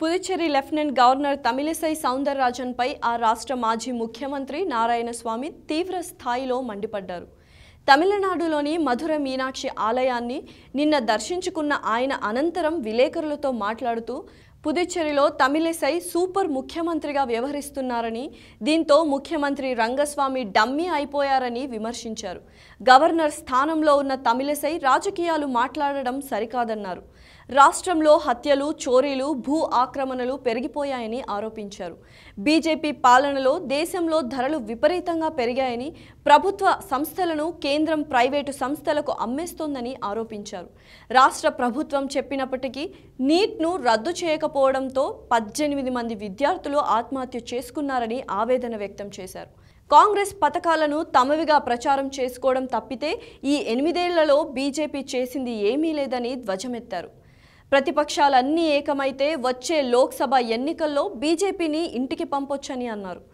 Puducherry lieutenant governor Tamilisai సౌందరరాజన్పై ఆ రాష్ట్ర మాజీ ముఖ్యమంత్రి నారాయణస్వామి తీవ్ర స్థాయిలో మండిపడ్డారు తమిళనాడులోని మధుర మీనాక్షి ఆలయాన్ని నిన్న దర్శించుకున్న ఆయన అనంతరం విలేకరులతో మాట్లాడుతూ పుదుచ్చేరిలో తమిళిసై సూపర్ ముఖ్యమంత్రిగా వ్యవహరిస్తున్నారని దీంతో ముఖ్యమంత్రి రంగస్వామి డమ్మీ అయిపోయారని విమర్శించారు గవర్నర్ స్థానంలో ఉన్న తమిళసై రాజకీయాలు మాట్లాడడం సరికాదన్నారు రాష్ట్రంలో హత్యలు చోరీలు భూ ఆక్రమణలు పెరిగిపోయాయని ఆరోపించారు బీజేపీ పాలనలో దేశంలో ధరలు విపరీతంగా పెరిగాయని ప్రభుత్వ సంస్థలను కేంద్రం ప్రైవేటు సంస్థలకు అమ్మేస్తోందని ఆరోపించారు రాష్ట్ర ప్రభుత్వం చెప్పినప్పటికీ నీట్ను రద్దు చేయకపోతే లేకపోవడంతో పద్దెనిమిది మంది విద్యార్థులు ఆత్మహత్య చేసుకున్నారని ఆవేదన వ్యక్తం చేశారు కాంగ్రెస్ పథకాలను తమవిగా ప్రచారం చేసుకోవడం తప్పితే ఈ ఎనిమిదేళ్లలో బీజేపీ చేసింది ఏమీ లేదని ధ్వజమెత్తారు ప్రతిపక్షాలన్నీ ఏకమైతే వచ్చే లోక్సభ ఎన్నికల్లో బీజేపీని ఇంటికి పంపొచ్చని అన్నారు